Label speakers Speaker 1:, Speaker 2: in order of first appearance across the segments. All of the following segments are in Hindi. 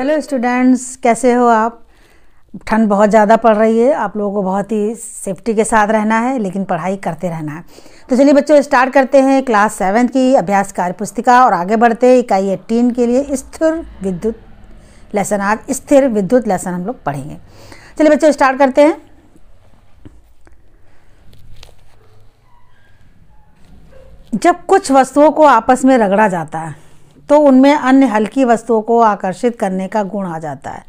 Speaker 1: हेलो स्टूडेंट्स कैसे हो आप ठंड बहुत ज़्यादा पड़ रही है आप लोगों को बहुत ही सेफ्टी के साथ रहना है लेकिन पढ़ाई करते रहना है तो चलिए बच्चों स्टार्ट करते हैं क्लास सेवन्थ की अभ्यास कार्य पुस्तिका और आगे बढ़ते इकाई एट्टीन के लिए स्थिर विद्युत लेसन आज स्थिर विद्युत लेसन हम लोग पढ़ेंगे चलिए बच्चों स्टार्ट करते हैं जब कुछ वस्तुओं को आपस में रगड़ा जाता है तो उनमें अन्य हल्की वस्तुओं को आकर्षित करने का गुण आ जाता है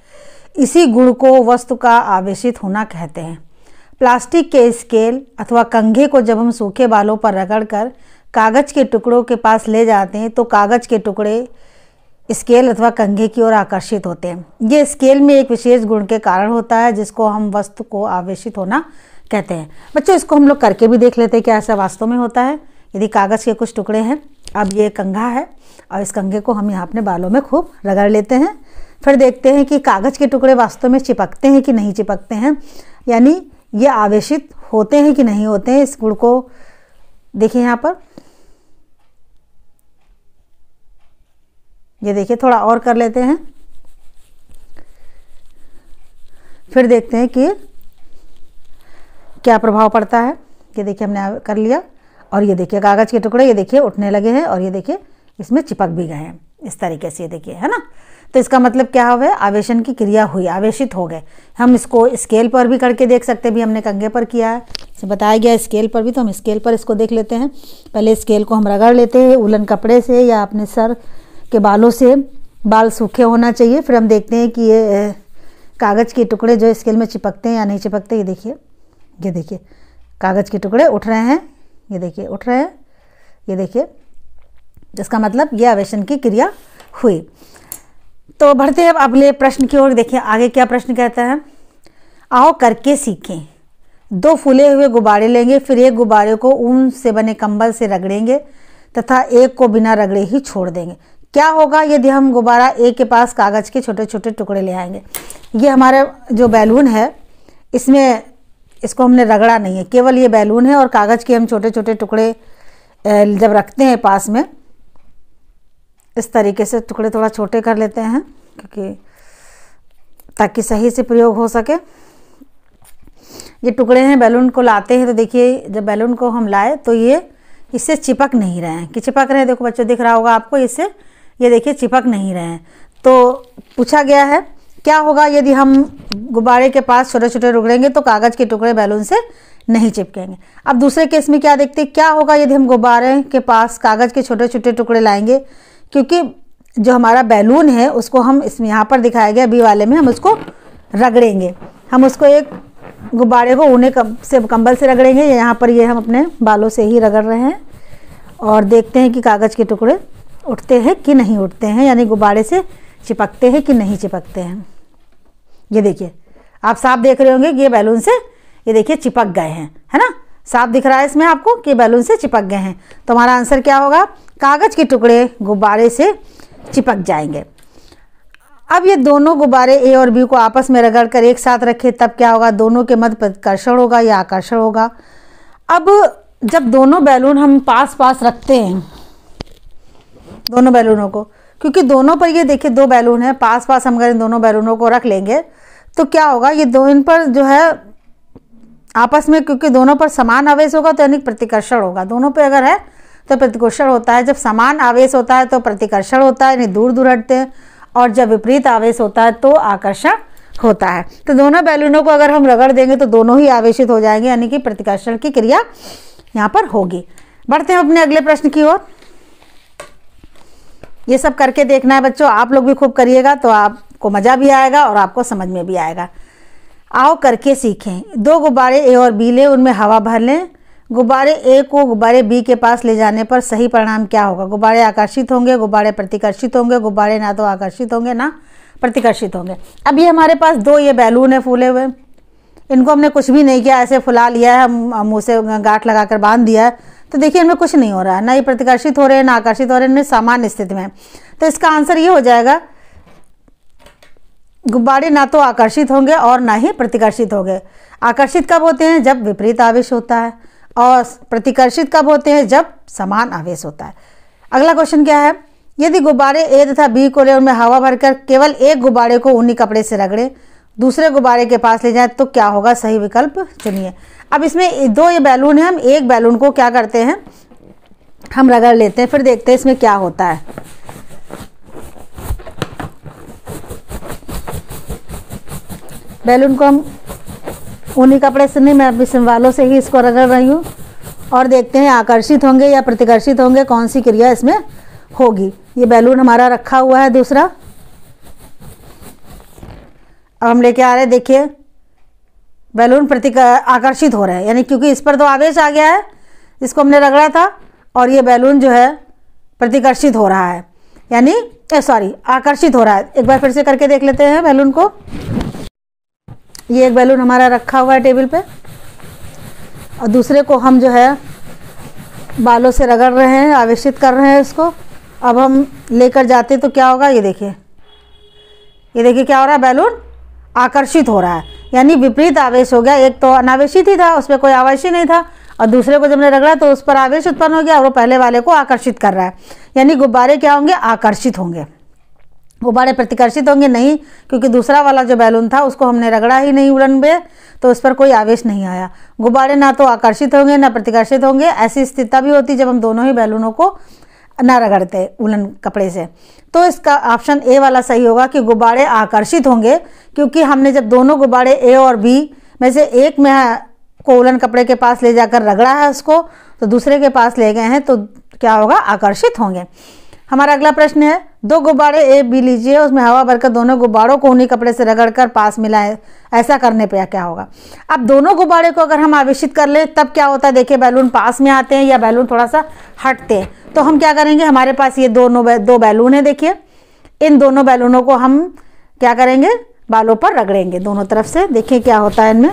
Speaker 1: इसी गुण को वस्तु का आवेशित होना कहते हैं प्लास्टिक के स्केल अथवा कंघे को जब हम सूखे बालों पर रगड़कर कागज़ के टुकड़ों के पास ले जाते हैं तो कागज़ के टुकड़े स्केल अथवा कंघे की ओर आकर्षित होते हैं ये स्केल में एक विशेष गुण के कारण होता है जिसको हम वस्तु को आवेशित होना कहते हैं बच्चों इसको हम लोग करके भी देख लेते हैं क्या ऐसा वास्तव में होता है यदि कागज़ के कुछ टुकड़े हैं अब ये कंघा है और इस कंघे को हम यहाँ अपने बालों में खूब रगड़ लेते हैं फिर देखते हैं कि कागज़ के टुकड़े वास्तव में चिपकते हैं कि नहीं चिपकते हैं यानी ये आवेशित होते हैं कि नहीं होते हैं इस गुड़ को देखिए यहाँ पर ये देखिए थोड़ा और कर लेते हैं फिर देखते हैं कि क्या प्रभाव पड़ता है ये देखिए हमने कर लिया और ये देखिए कागज़ के टुकड़े ये देखिए उठने लगे हैं और ये देखिए इसमें चिपक भी गए हैं इस तरीके से देखिए है ना तो इसका मतलब क्या हुआ आवेशन की क्रिया हुई आवेशित हो गए हम इसको स्केल पर भी करके देख सकते हैं भी हमने कंगे पर किया है इसे बताया गया स्केल पर भी तो हम स्केल पर इसको देख लेते हैं पहले स्केल को हम रगड़ लेते हैं उलन कपड़े से या अपने सर के बालों से बाल सूखे होना चाहिए फिर हम देखते हैं कि ये कागज़ के टुकड़े जो स्केल में चिपकते हैं या नहीं चिपकते ये देखिए ये देखिए कागज़ के टुकड़े उठ रहे हैं ये देखिए उठ रहे हैं ये देखिए जिसका मतलब यह आवेशन की क्रिया हुई तो बढ़ते हैं अगले प्रश्न की ओर देखिए आगे क्या प्रश्न कहता है आओ करके सीखें दो फूले हुए गुब्बारे लेंगे फिर एक गुब्बारे को ऊन से बने कंबल से रगड़ेंगे तथा एक को बिना रगड़े ही छोड़ देंगे क्या होगा यदि हम गुब्बारा एक के पास कागज़ के छोटे छोटे टुकड़े ले आएंगे ये हमारा जो बैलून है इसमें इसको हमने रगड़ा नहीं है केवल ये बैलून है और कागज़ के हम छोटे छोटे टुकड़े जब रखते हैं पास में इस तरीके से टुकड़े थोड़ा छोटे कर लेते हैं क्योंकि ताकि सही से प्रयोग हो सके ये टुकड़े हैं बैलून को लाते हैं तो देखिए जब बैलून को हम लाए तो ये इससे चिपक नहीं रहे हैं कि चिपक रहे हैं देखो बच्चों दिख रहा होगा आपको इससे ये देखिए चिपक नहीं रहे हैं तो पूछा गया है क्या होगा यदि हम गुब्बारे के पास छोटे छोटे टुकड़ेंगे तो कागज़ के टुकड़े बैलून से नहीं चिपकेंगे अब दूसरे केस में क्या देखते हैं क्या होगा यदि हम गुब्बारे के पास कागज़ के छोटे छोटे टुकड़े लाएंगे क्योंकि जो हमारा बैलून है उसको हम इसमें यहाँ पर दिखाया गया अभी वाले में हम उसको रगड़ेंगे हम उसको एक गुब्बारे को ऊने कम से कंबल से रगड़ेंगे यहाँ पर ये हम अपने बालों से ही रगड़ रहे हैं और देखते हैं कि कागज़ के टुकड़े उठते हैं कि नहीं उठते हैं यानी गुब्बारे से चिपकते हैं कि नहीं चिपकते हैं ये देखिए आप साफ देख रहे होंगे कि ये बैलून से ये देखिए चिपक गए हैं है ना साफ दिख रहा है इसमें आपको कि बैलून से चिपक गए हैं तो हमारा आंसर क्या होगा कागज़ के टुकड़े गुब्बारे से चिपक जाएंगे अब ये दोनों गुब्बारे ए और बी को आपस में रगड़ कर एक साथ रखे तब क्या होगा दोनों के मध्य प्रतिकर्षण होगा या आकर्षण होगा अब जब दोनों बैलून हम पास पास रखते हैं दोनों बैलूनों को क्योंकि दोनों पर ये देखिए दो बैलून है पास पास हम अगर इन दोनों बैलूनों को रख लेंगे तो क्या होगा ये दो इन पर जो है आपस में क्योंकि दोनों पर समान आवेश होगा तो यानी प्रतिकर्षण होगा दोनों पे अगर है तो प्रतिकोषण होता है जब समान आवेश होता है तो प्रतिकर्षण होता है यानी दूर दूर हटते हैं और जब विपरीत आवेश होता है तो आकर्षण होता है तो दोनों बैलूनों को अगर हम रगड़ देंगे तो दोनों ही आवेशित हो जाएंगे यानी कि प्रतिकर्षण की क्रिया यहाँ पर होगी बढ़ते हैं अपने अगले प्रश्न की ओर ये सब करके देखना है बच्चों आप लोग भी खूब करिएगा तो आपको मज़ा भी आएगा और आपको समझ में भी आएगा आओ करके सीखें दो गुब्बारे ए और बी लें उनमें हवा भर लें गुब्बारे ए को गुब्बारे बी के पास ले जाने पर सही परिणाम क्या होगा गुब्बारे आकर्षित होंगे गुब्बारे प्रतिकर्षित होंगे गुब्बारे ना तो आकर्षित होंगे ना प्रतिकर्षित होंगे अब ये हमारे पास दो ये बैलून है फूले हुए इनको हमने कुछ भी नहीं किया ऐसे फुला लिया है मुँह से गांठ लगा कर बांध दिया है तो देखिए इनमें कुछ नहीं हो रहा है ना ये प्रतिकर्षित हो रहे हैं ना आकर्षित हो रहे हैं इनमें सामान्य स्थिति में तो इसका आंसर ये हो जाएगा गुब्बारे ना तो आकर्षित होंगे और ना ही प्रतिकर्षित होंगे आकर्षित कब होते हैं जब विपरीत आवेश होता है और प्रतिकर्षित कब होते हैं जब समान आवेश होता है अगला क्वेश्चन क्या है यदि गुब्बारे ए तथा बी को ले उनमें हवा भरकर केवल एक गुब्बारे को ऊनी कपड़े से रगड़े दूसरे गुब्बारे के पास ले जाएं तो क्या होगा सही विकल्प चुनिए अब इसमें दो ये बैलून है हम एक बैलून को क्या करते हैं हम रगड़ लेते हैं फिर देखते हैं इसमें क्या होता है बैलून को हम ऊनी कपड़े से नहीं मैं अपनी सिमवालों से ही इसको रगड़ रही हूँ और देखते हैं आकर्षित होंगे या प्रतिकर्षित होंगे कौन सी क्रिया इसमें होगी ये बैलून हमारा रखा हुआ है दूसरा अब हम लेके आ रहे हैं देखिए बैलून प्रति आकर्षित हो रहे हैं यानी क्योंकि इस पर तो आवेश आ गया है इसको हमने रगड़ा था और ये बैलून जो है प्रतिकर्षित हो रहा है यानी सॉरी आकर्षित हो रहा है एक बार फिर से करके देख लेते हैं बैलून को ये एक बैलून हमारा रखा हुआ है टेबल पे और दूसरे को हम जो है बालों से रगड़ रहे हैं आवेशित कर रहे हैं इसको अब हम लेकर जाते तो क्या होगा ये देखिए ये देखिए क्या हो रहा है बैलून आकर्षित हो रहा है यानी विपरीत आवेश हो गया एक तो अनावेशित ही था उस पर कोई आवेश ही नहीं था और दूसरे को जब ने रगड़ा तो उस पर आवेश उत्पन्न हो गया और वो पहले वाले को आकर्षित कर रहा है यानी गुब्बारे क्या होंगे आकर्षित होंगे गुब्बारे प्रतिकर्षित होंगे नहीं क्योंकि दूसरा वाला जो बैलून था उसको हमने रगड़ा ही नहीं उड़न पे तो उस पर कोई आवेश नहीं आया गुब्बारे ना तो आकर्षित होंगे ना प्रतिकर्षित होंगे ऐसी स्थिति भी होती जब हम दोनों ही बैलूनों को ना रगड़ते उलन कपड़े से तो इसका ऑप्शन ए वाला सही होगा कि गुब्बारे आकर्षित होंगे क्योंकि हमने जब दोनों गुब्बारे ए और बी में से एक में को उलन कपड़े के पास ले जाकर रगड़ा है उसको तो दूसरे के पास ले गए हैं तो क्या होगा आकर्षित होंगे हमारा अगला प्रश्न है दो गुब्बारे ए बी लीजिए उसमें हवा भरकर दोनों गुब्बारों को उन्हीं कपड़े से रगड़कर पास मिलाएं ऐसा करने पर क्या होगा अब दोनों गुब्बारे को अगर हम आवेशित कर लें तब क्या होता है देखिए बैलून पास में आते हैं या बैलून थोड़ा सा हटते हैं तो हम क्या करेंगे हमारे पास ये दोनों दो बैलून है देखिए इन दोनों बैलूनों को हम क्या करेंगे बालों पर रगड़ेंगे दोनों तरफ से देखिए क्या होता है इनमें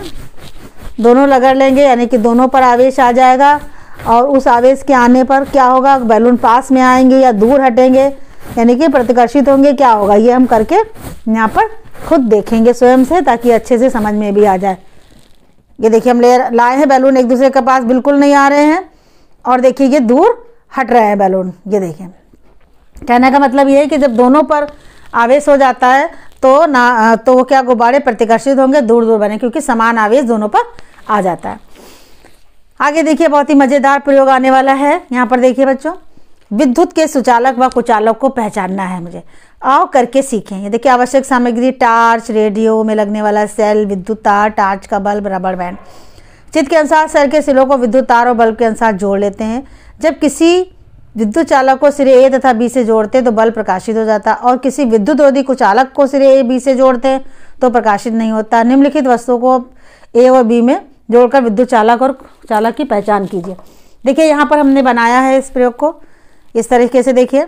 Speaker 1: दोनों रगड़ लेंगे यानी कि दोनों पर आवेश आ जाएगा और उस आवेश के आने पर क्या होगा बैलून पास में आएंगे या दूर हटेंगे यानी कि प्रतिकर्षित होंगे क्या होगा ये हम करके यहाँ पर खुद देखेंगे स्वयं से ताकि अच्छे से समझ में भी आ जाए ये देखिए हम ले लाए हैं बैलून एक दूसरे के पास बिल्कुल नहीं आ रहे हैं और देखिए ये दूर हट रहे हैं बैलून ये देखिए कहने का मतलब ये है कि जब दोनों पर आवेश हो जाता है तो ना तो वो क्या गुब्बारे प्रतिकर्षित होंगे दूर दूर बने क्योंकि समान आवेश दोनों पर आ जाता है आगे देखिए बहुत ही मज़ेदार प्रयोग आने वाला है यहाँ पर देखिए बच्चों विद्युत के सुचालक व कुचालक को पहचानना है मुझे आओ करके सीखें ये देखिए आवश्यक सामग्री टार्च रेडियो में लगने वाला सेल विद्युत तार टार्च का बल्ब रबड़ बैंड चित के अनुसार सर के सिलों को विद्युत तार और बल्ब के अनुसार जोड़ लेते हैं जब किसी विद्युत चालक को सिरे ए तथा बी से जोड़ते तो बल्ब प्रकाशित हो जाता और किसी विद्युत रोधी कुचालक को सिरे ए बी से जोड़ते तो प्रकाशित नहीं होता निम्नलिखित वस्तुओं को ए व बी में जोड़कर विद्युत चालक और चालक की पहचान कीजिए देखिए यहाँ पर हमने बनाया है इस प्रयोग को इस तरीके से देखिए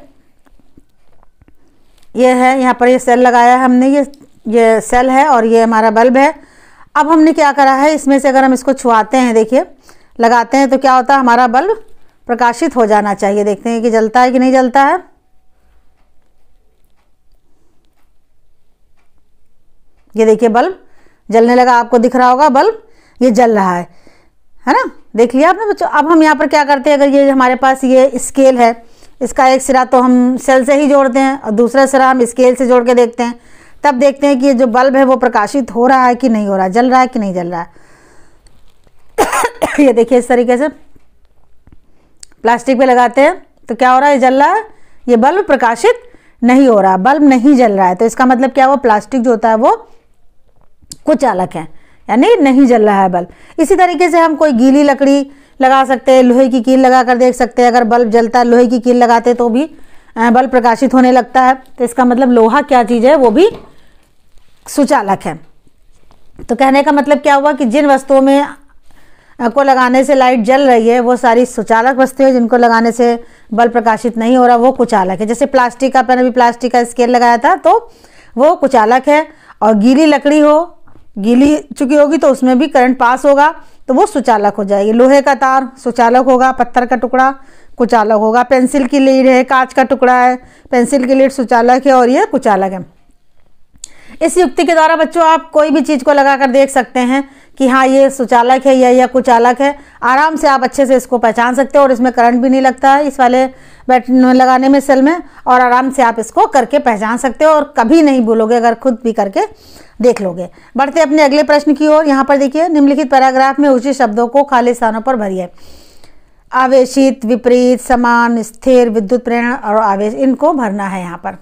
Speaker 1: ये है यहाँ पर ये सेल लगाया है हमने ये ये सेल है और ये हमारा बल्ब है अब हमने क्या करा है इसमें से अगर हम इसको छुआते हैं देखिए लगाते हैं तो क्या होता है हमारा बल्ब प्रकाशित हो जाना चाहिए देखते हैं कि जलता है कि नहीं जलता है ये देखिए बल्ब जलने लगा आपको दिख रहा होगा बल्ब ये जल रहा है है ना देख लिया आपने बच्चों अब हम यहाँ पर क्या करते हैं अगर ये हमारे पास ये स्केल है इसका एक सिरा तो हम सेल से ही जोड़ते हैं और दूसरा सिरा हम स्केल से जोड़ के देखते हैं तब देखते हैं कि ये जो बल्ब है वो प्रकाशित हो रहा है कि नहीं हो रहा जल रहा है कि नहीं जल रहा है ये देखिए इस तरीके से प्लास्टिक पे लगाते हैं तो क्या हो रहा है जल रहा है ये बल्ब प्रकाशित नहीं हो रहा बल्ब नहीं जल रहा है तो इसका मतलब क्या वो प्लास्टिक जो होता है वो कुछ अलग है यानी नहीं जल रहा है बल्ब इसी तरीके से हम कोई गीली लकड़ी लगा सकते हैं लोहे की कील लगा कर देख सकते हैं अगर बल्ब जलता है लोहे की कील लगाते तो भी बल्ब प्रकाशित होने लगता है तो इसका मतलब लोहा क्या चीज़ है वो भी सुचालक है तो कहने का मतलब क्या हुआ कि जिन वस्तुओं में को लगाने से लाइट जल रही है वो सारी सुचालक वस्तुएं हैं जिनको लगाने से बल्ब प्रकाशित नहीं हो रहा वो कुचालक है जैसे प्लास्टिक का पहले भी प्लास्टिक का स्केल लगाया था तो वो कुचालक है और गीली लकड़ी हो गीली चुकी होगी तो उसमें भी करंट पास होगा तो वो सुचालक हो जाएगी लोहे का तार सुचालक होगा पत्थर का टुकड़ा कुचालक होगा पेंसिल की लीड है कांच का टुकड़ा है पेंसिल की लीड सुचालक है और ये कुचालक है इस युक्ति के द्वारा बच्चों आप कोई भी चीज़ को लगा कर देख सकते हैं कि हाँ ये सुचालक है या यह कुचालक है आराम से आप अच्छे से इसको पहचान सकते हैं और इसमें करंट भी नहीं लगता है इस वाले बैठ लगाने में सेल में और आराम से आप इसको करके पहचान सकते हो और कभी नहीं भूलोगे अगर खुद भी करके देख लोगे बढ़ते अपने अगले प्रश्न की ओर यहाँ पर देखिए निम्नलिखित पैराग्राफ में उचित शब्दों को खाली स्थानों पर भरिए आवेशित विपरीत समान स्थिर विद्युत प्रेरणा और आवेश इनको भरना है यहाँ पर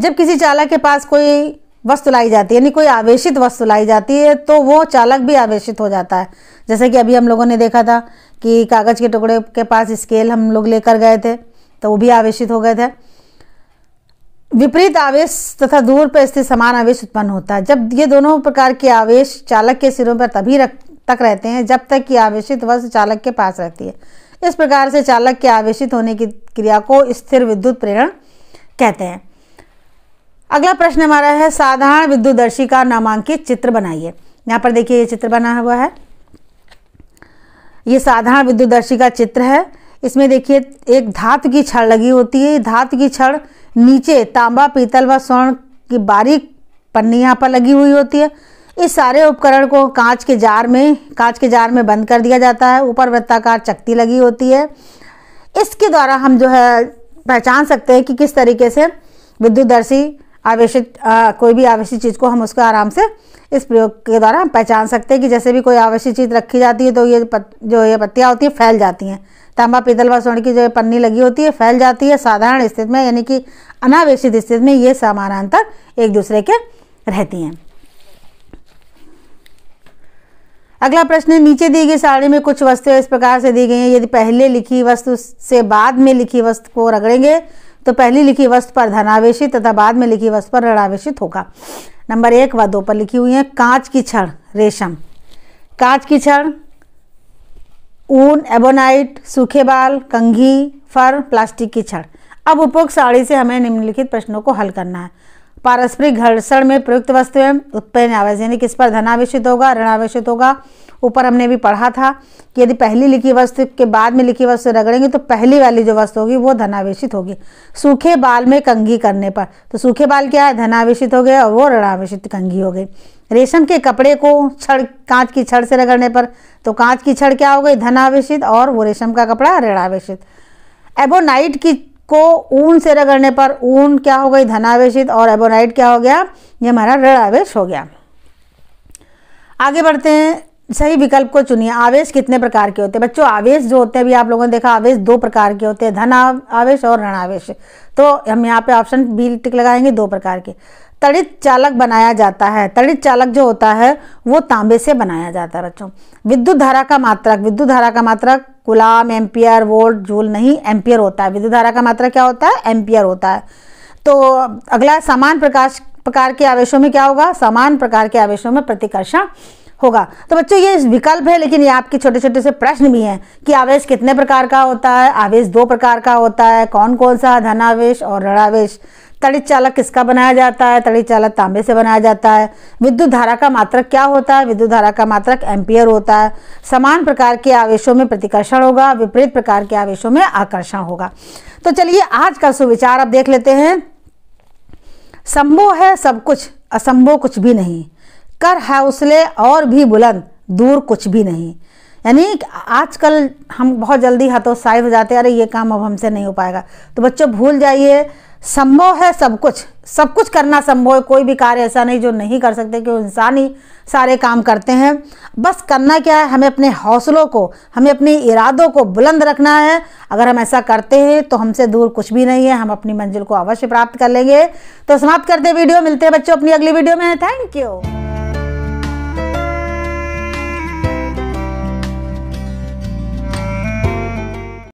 Speaker 1: जब किसी चालक के पास कोई वस्तु लाई जाती है यानी कोई आवेशित वस्तु लाई जाती है तो वो चालक भी आवेशित हो जाता है जैसे कि अभी हम लोगों ने देखा था कि कागज़ के टुकड़े के पास स्केल हम लोग लेकर गए थे तो वो भी आवेशित हो गए थे विपरीत आवेश तथा दूर पर स्थित समान आवेश उत्पन्न होता है जब ये दोनों प्रकार के आवेश चालक के सिरों पर तभी रख तक रहते हैं जब तक कि आवेशित वस्तु चालक के पास रहती है इस प्रकार से चालक के आवेशित होने की क्रिया को स्थिर विद्युत प्रेरण कहते हैं अगला प्रश्न हमारा है साधारण विद्युदर्शी का नामांकित चित्र बनाइए यहाँ पर देखिए ये चित्र बना हुआ है ये साधारण विद्युदर्शी का चित्र है इसमें देखिए एक धातु की छड़ लगी होती है धातु की छड़ नीचे तांबा पीतल व स्वर्ण की बारीक पन्नी यहाँ पर लगी हुई होती है इस सारे उपकरण को कांच के जार में कांच के जार में बंद कर दिया जाता है ऊपर वृत्ताकार चक्ति लगी होती है इसके द्वारा हम जो है पहचान सकते हैं कि किस तरीके से विद्युतदर्शी आवेश कोई भी आवश्यक चीज़ को हम उसको आराम से इस प्रयोग के द्वारा हम पहचान सकते हैं कि जैसे भी कोई आवश्यक चीज़ रखी जाती है तो ये पत, जो ये पत्तियाँ होती हैं फैल जाती हैं तांबा पीतल व स्वर्ण की जो पन्नी लगी होती है फैल जाती है साधारण स्थिति में यानी कि अनावेशित स्थिति में ये समानांतर एक दूसरे के रहती हैं अगला प्रश्न है नीचे दी गई साड़ी में कुछ वस्तुएं इस प्रकार से दी गई हैं यदि पहले लिखी वस्तु से बाद में लिखी वस्तु को रगड़ेंगे तो पहली लिखी वस्तु पर धनावेश तथा बाद में लिखी वस्तु पर ऋणावेश होगा नंबर एक व दो पर लिखी हुई है कांच की छड़ रेशम कांच की छड़ ऊन एबोनाइट सूखे बाल कंघी फर प्लास्टिक की छड़ अब उपरोक्त साड़ी से हमें निम्नलिखित प्रश्नों को हल करना है पारस्परिक घर्षण में प्रयुक्त वस्तु उत्पन्न आवेश यानी किस पर धनावेशित होगा ऋणावेशित होगा ऊपर हमने भी पढ़ा था कि यदि पहली लिखी वस्तु के बाद में लिखी वस्तु रगड़ेंगे तो पहली वाली जो वस्तु होगी वो धनावेशित होगी सूखे बाल में कंघी करने पर तो सूखे बाल क्या है धनावेशित हो गए और वो ऋणावेशित कंघी हो गई रेशम के कपड़े को छड़ कांच की छड़ से रगड़ने पर तो कांच की छड़ क्या हो गई धनावेशित और वो रेशम का कपड़ा ऋणावेशित एबोनाइट की को ऊन से रगड़ने पर ऊन क्या हो गई धनावेशित और एबोनाइट क्या हो गया ये हमारा ऋण आवेश हो गया आगे बढ़ते हैं सही विकल्प को चुनिए आवेश कितने प्रकार के होते हैं बच्चों आवेश जो होते हैं अभी आप लोगों ने देखा आवेश दो प्रकार के होते हैं धन आवेश और ऋण आवेश तो हम यहाँ पे ऑप्शन बी टिक लगाएंगे दो प्रकार के तड़ित चालक बनाया जाता है तड़ित चालक जो होता है वो तांबे से बनाया जाता है बच्चों विद्युत धारा का मात्रक विद्युत धारा का मात्रक गुलाम एम्पियर वोल्ट जूल नहीं एम्पियर होता है विद्युत धारा का मात्रक क्या होता है एम्पियर होता है तो अगला समान प्रकाश प्रकार के आवेशों में क्या होगा समान प्रकार के आवेशों में प्रतिकर्षण होगा तो बच्चों ये विकल्प है लेकिन ये आपके छोटे छोटे से प्रश्न भी हैं कि आवेश कितने प्रकार का होता है आवेश दो प्रकार का होता है कौन कौन सा धनावेश और ऋणावेश तड़ित चालक किसका बनाया जाता है तड़ित चालक तांबे से बनाया जाता है विद्युत धारा का मात्रक क्या होता है विद्युत धारा का मात्रक एम्पियर होता है समान प्रकार के आवेशों में प्रतिकर्षण होगा विपरीत प्रकार के आवेशों में आकर्षण होगा तो चलिए आज का सुविचार आप देख लेते हैं संभव है सब कुछ असंभव कुछ भी नहीं कर है उसले और भी बुलंद दूर कुछ भी नहीं यानी आजकल हम बहुत जल्दी हतोत्साहित हो जाते हैं अरे ये काम अब हमसे नहीं हो पाएगा तो बच्चों भूल जाइए संभव है सब कुछ सब कुछ करना संभव है कोई भी कार्य ऐसा नहीं जो नहीं कर सकते क्यों इंसान ही सारे काम करते हैं बस करना क्या है हमें अपने हौसलों को हमें अपने इरादों को बुलंद रखना है अगर हम ऐसा करते हैं तो हमसे दूर कुछ भी नहीं है हम अपनी मंजिल को अवश्य प्राप्त कर लेंगे तो समाप्त करते वीडियो मिलते हैं बच्चों अपनी अगली वीडियो में थैंक यू